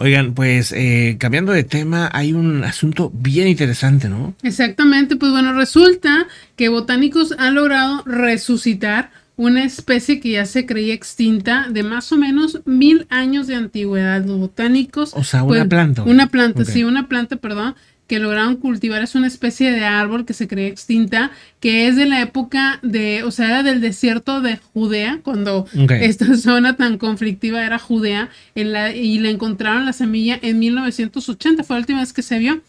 Oigan, pues eh, cambiando de tema, hay un asunto bien interesante, ¿no? Exactamente, pues bueno, resulta que botánicos han logrado resucitar una especie que ya se creía extinta de más o menos mil años de antigüedad. Los botánicos. O sea, una pues, planta. Una planta, sí, una planta, perdón que lograron cultivar es una especie de árbol que se cree extinta, que es de la época de, o sea, era del desierto de Judea, cuando esta zona tan conflictiva era Judea, en la, y le encontraron la semilla en 1980, fue la última vez que se vio.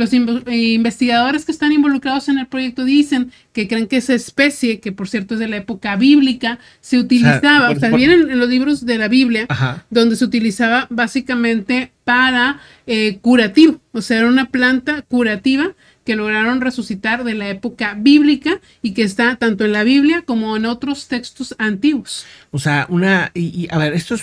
Los eh, investigadores que están involucrados en el proyecto dicen que creen que esa especie, que por cierto es de la época bíblica, se utilizaba, también en los libros de la Biblia, donde se utilizaba básicamente para eh, curativo, o sea, era una planta curativa que lograron resucitar de la época bíblica y que está tanto en la Biblia como en otros textos antiguos. O sea, una, y, a ver, esto es,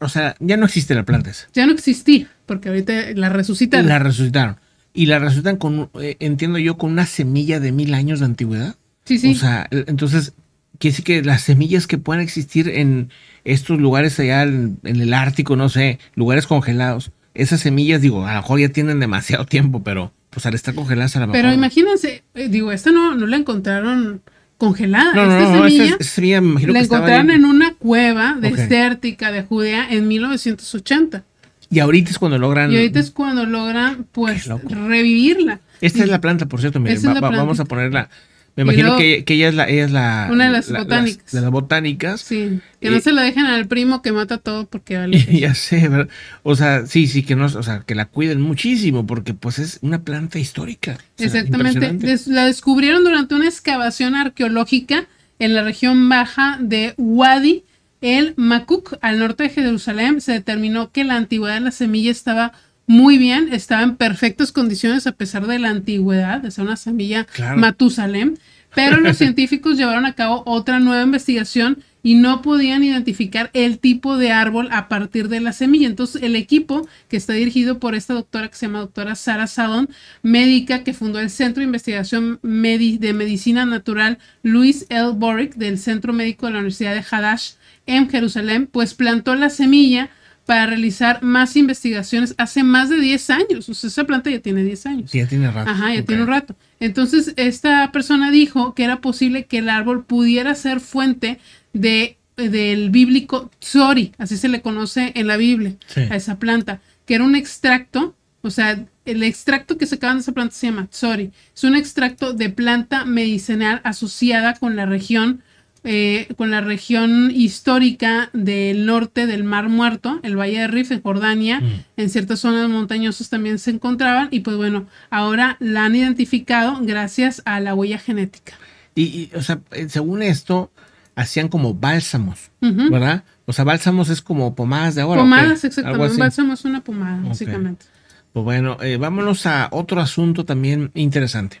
o sea, ya no existe la planta esa. Ya no existía, porque ahorita la resucitaron. La resucitaron y la resultan con, eh, entiendo yo, con una semilla de mil años de antigüedad. Sí, sí. O sea, entonces, quiere decir que las semillas que puedan existir en estos lugares allá en, el Ártico, no sé, lugares congelados, esas semillas, digo, a lo mejor ya tienen demasiado tiempo, pero pues al estar congeladas a la Pero imagínense, eh, digo, esta no, no la encontraron congelada. No, esta semilla, la encontraron en... una cueva de desértica este de Judea en 1980. Y ahorita es cuando logran. Y ahorita es cuando logran, pues, revivirla. Esta es la planta, por cierto, miren, vamos a ponerla. Me imagino que, ella es la, ella es la una de las botánicas. de las botánicas. Sí. Que eh, no se la dejen al primo que mata todo porque vale. ya sé, ¿verdad? O sea, sí, sí, que no, o sea, que la cuiden muchísimo, porque pues es una planta histórica. Exactamente. la descubrieron durante una excavación arqueológica en la región baja de Wadi el Makuk, al norte de Jerusalén, se determinó que la antigüedad de la semilla estaba muy bien, estaba en perfectas condiciones a pesar de la antigüedad, de ser una semilla Matusalem. Pero los científicos llevaron a cabo otra nueva investigación y no podían identificar el tipo de árbol a partir de la semilla. Entonces, el equipo que está dirigido por esta doctora que se llama doctora Sara Salón, médica que fundó el Centro de Investigación de Medicina Natural Luis L. Boric del Centro Médico de la Universidad de Hadash en Jerusalén, pues plantó la semilla para realizar más investigaciones hace más de 10 años. O sea, esa planta ya tiene 10 años. Ya tiene rato. Ajá, ya tiene un rato. Entonces, esta persona dijo que era posible que el árbol pudiera ser fuente de, del bíblico tsori, así se le conoce en la Biblia, a esa planta, que era un extracto, o sea, el extracto que sacaban de esa planta se llama tsori. Es un extracto de planta medicinal asociada con la región eh, con la región histórica del norte del Mar Muerto, el Valle de Rif, en Jordania, mm. en ciertas zonas montañosas también se encontraban y pues bueno, ahora la han identificado gracias a la huella genética. Y, o sea, eh, según esto, hacían como bálsamos, ¿verdad? O sea, bálsamos es como pomadas de ahora. Pomadas, exactamente. Un bálsamo es una pomada, básicamente. Pues bueno, eh, vámonos a otro asunto también interesante.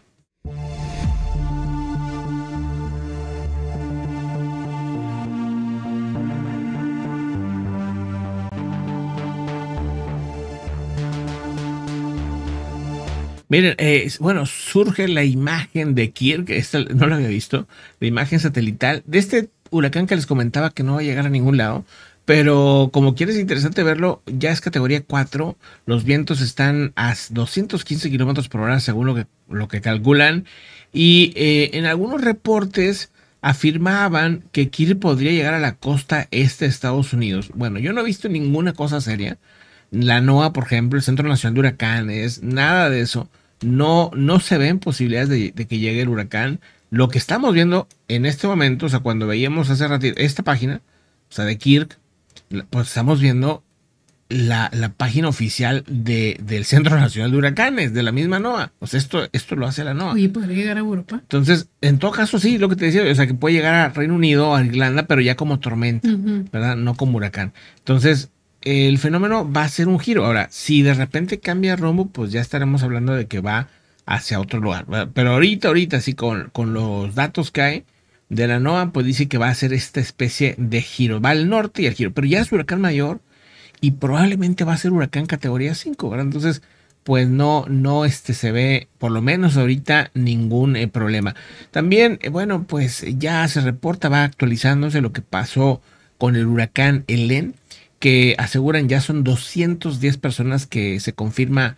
Miren, eh, bueno, surge la imagen de Kirk, esta no la había visto, la imagen satelital de este huracán que les comentaba que no va a llegar a ningún lado, pero como quieres interesante verlo, ya es categoría 4, los vientos están a 215 kilómetros por hora según lo que, lo que calculan, y eh, en algunos reportes afirmaban que Kirk podría llegar a la costa este de Estados Unidos. Bueno, yo no he visto ninguna cosa seria, la NOAA, por ejemplo, el Centro Nacional de Huracanes, nada de eso no, no se ven posibilidades de, que llegue el huracán. Lo que estamos viendo en este momento, o sea, cuando veíamos hace ratito esta página, o sea, de Kirk, pues estamos viendo la, página oficial del Centro Nacional de Huracanes, de la misma NOAA. O sea, esto, esto lo hace la NOAA. Oye, podría llegar a Europa. Entonces, en todo caso, sí, lo que te decía, o sea, que puede llegar a Reino Unido, a Irlanda, pero ya como tormenta, ¿verdad? No como huracán. Entonces, el fenómeno va a ser un giro. Ahora, si de repente cambia rumbo, pues ya estaremos hablando de que va hacia otro lugar. Pero ahorita, ahorita, así con, los datos que hay de la NOAA, pues dice que va a ser esta especie de giro. Va al norte y al giro, pero ya es huracán mayor y probablemente va a ser huracán categoría 5, ¿verdad? Entonces, pues no, no este, se ve, por lo menos ahorita, ningún eh, problema. También, eh, bueno, pues ya se reporta, va actualizándose lo que pasó con el huracán Helen que aseguran ya son 210 personas que se confirma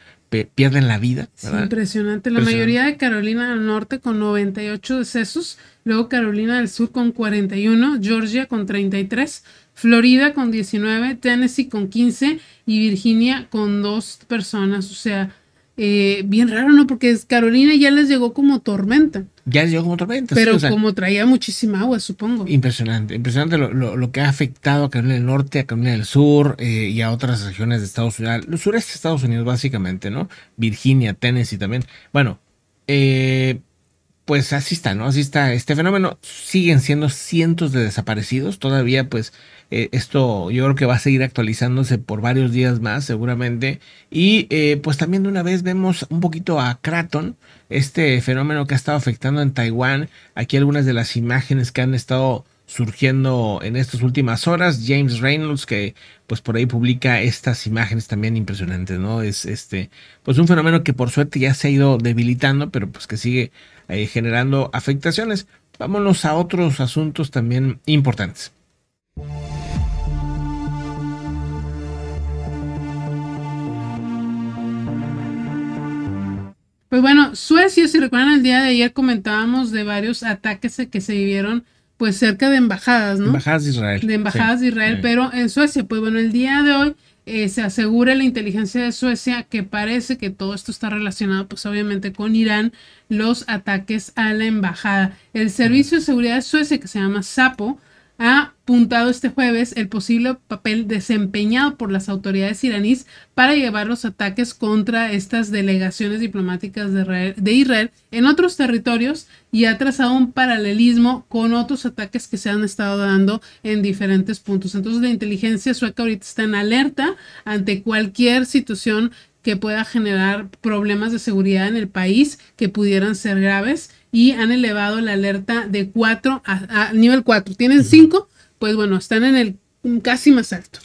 pierden la vida. impresionante. La mayoría de Carolina del Norte con 98 decesos, luego Carolina del Sur con 41, Georgia con 33, Florida con 19, Tennessee con 15 y Virginia con dos personas. O sea, eh, bien raro, ¿no? Porque Carolina ya les llegó como tormenta. Ya les llegó como tormenta. Pero como traía muchísima agua, supongo. Impresionante, impresionante lo, lo, que ha afectado a Carolina del Norte, a Carolina del Sur eh, y a otras regiones de Estados Unidos, el sureste de Estados Unidos básicamente, ¿no? Virginia, Tennessee también. Bueno, eh, pues así está, ¿no? Así está este fenómeno. Siguen siendo cientos de desaparecidos. Todavía, pues, eh, esto yo creo que va a seguir actualizándose por varios días más, seguramente. Y eh, pues también de una vez vemos un poquito a Kraton, este fenómeno que ha estado afectando en Taiwán. Aquí algunas de las imágenes que han estado surgiendo en estas últimas horas. James Reynolds, que pues por ahí publica estas imágenes también impresionantes, ¿no? Es este, pues un fenómeno que por suerte ya se ha ido debilitando, pero pues que sigue eh, generando afectaciones. Vámonos a otros asuntos también importantes. Pues bueno, Suecia, si recuerdan el día de ayer comentábamos de varios ataques que se vivieron pues cerca de embajadas, ¿no? Embajadas de Israel. De embajadas de Israel, pero en Suecia, pues bueno, el día de hoy eh, se asegura la inteligencia de Suecia que parece que todo esto está relacionado, pues obviamente con Irán, los ataques a la embajada. El Servicio de Seguridad de Suecia, que se llama SAPO, ha apuntado este jueves el posible papel desempeñado por las autoridades iraníes para llevar los ataques contra estas delegaciones diplomáticas de Israel, de en otros territorios y ha trazado un paralelismo con otros ataques que se han estado dando en diferentes puntos. Entonces la inteligencia sueca ahorita está en alerta ante cualquier situación que pueda generar problemas de seguridad en el país que pudieran ser graves y han elevado la alerta de 4 a, nivel 4. Tienen 5, pues bueno, están en el casi más alto.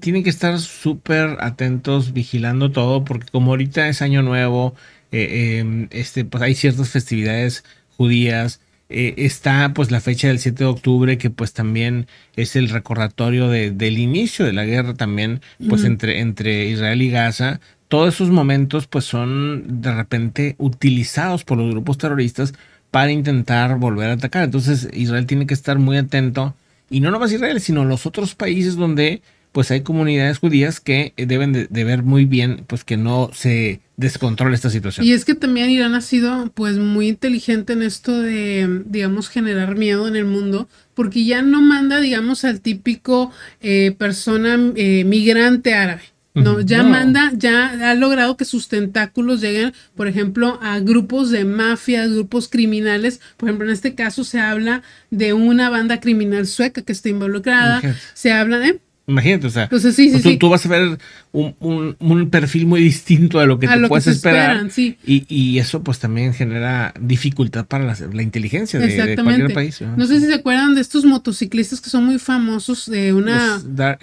tienen que estar súper atentos, vigilando todo, porque como ahorita es año nuevo, eh, em, este, pues hay ciertas festividades judías. Eh, está pues la fecha del 7 de octubre que pues también es el recordatorio del inicio de la guerra también pues entre, entre Israel y Gaza todos esos momentos pues son de repente utilizados por los grupos terroristas para intentar volver a atacar. Entonces Israel tiene que estar muy atento y no nomás Israel, sino los otros países donde pues hay comunidades judías que deben de, ver muy bien pues que no se descontrole esta situación. Y es que también Irán ha sido pues muy inteligente en esto de digamos generar miedo en el mundo porque ya no manda digamos al típico eh, persona eh, migrante árabe no, ya manda, ya ha logrado que sus tentáculos lleguen, por ejemplo, a grupos de mafia, grupos criminales. Por ejemplo, en este caso se habla de una banda criminal sueca que está involucrada. Se habla de Imagínate, o sea, tú, vas a ver un, perfil muy distinto a lo que te puedes esperar. y, y, eso pues también genera dificultad para la, inteligencia de, cualquier país. ¿no? sé si se acuerdan de estos motociclistas que son muy famosos de una...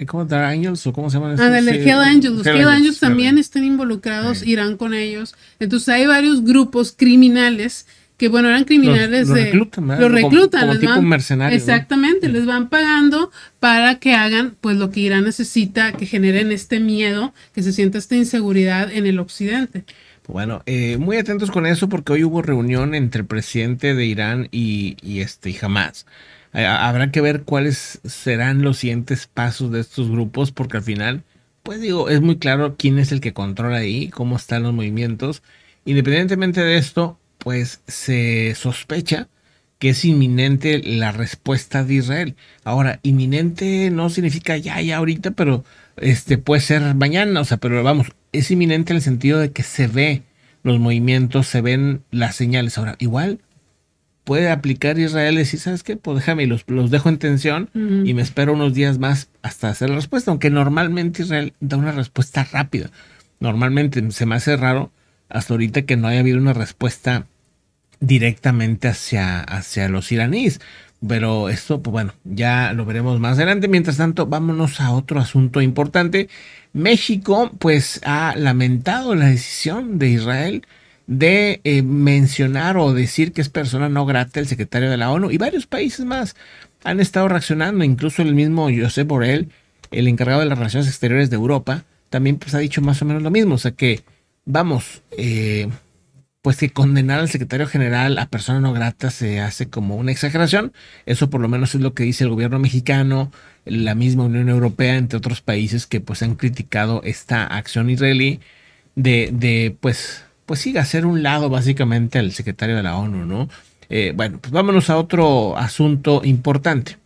¿Cómo? Angels o cómo se llaman? Ah, de Hell Angels. Los Hell Angels también están involucrados, irán con ellos. Entonces hay varios grupos criminales que bueno, eran criminales los, reclutan, los reclutan, como, Exactamente, les van pagando para que hagan pues lo que Irán necesita, que generen este miedo, que se sienta esta inseguridad en el occidente. Bueno, eh, muy atentos con eso porque hoy hubo reunión entre el presidente de Irán y, este y Hamas. Eh, habrá que ver cuáles serán los siguientes pasos de estos grupos porque al final, pues digo, es muy claro quién es el que controla ahí, cómo están los movimientos. Independientemente de esto, pues se sospecha que es inminente la respuesta de Israel. Ahora, inminente no significa ya, ya ahorita, pero este puede ser mañana, o sea, pero vamos, es inminente en el sentido de que se ve los movimientos, se ven las señales. Ahora, igual puede aplicar Israel y decir, ¿sabes qué? Pues déjame, los, los dejo en tensión y me espero unos días más hasta hacer la respuesta, aunque normalmente Israel da una respuesta rápida. Normalmente se me hace raro hasta ahorita que no haya habido una respuesta directamente hacia, hacia los iraníes. Pero esto, pues bueno, ya lo veremos más adelante. Mientras tanto, vámonos a otro asunto importante. México, pues, ha lamentado la decisión de Israel de eh, mencionar o decir que es persona no grata el secretario de la ONU y varios países más han estado reaccionando, incluso el mismo Josep Borrell, el encargado de las relaciones exteriores de Europa, también pues ha dicho más o menos lo mismo, o sea que vamos, eh, pues que condenar al secretario general a persona no grata se hace como una exageración. Eso por lo menos es lo que dice el gobierno mexicano, la misma Unión Europea, entre otros países que pues han criticado esta acción israelí de, de pues, pues sí, hacer un lado básicamente al secretario de la ONU, ¿no? Eh, bueno, pues vámonos a otro asunto importante.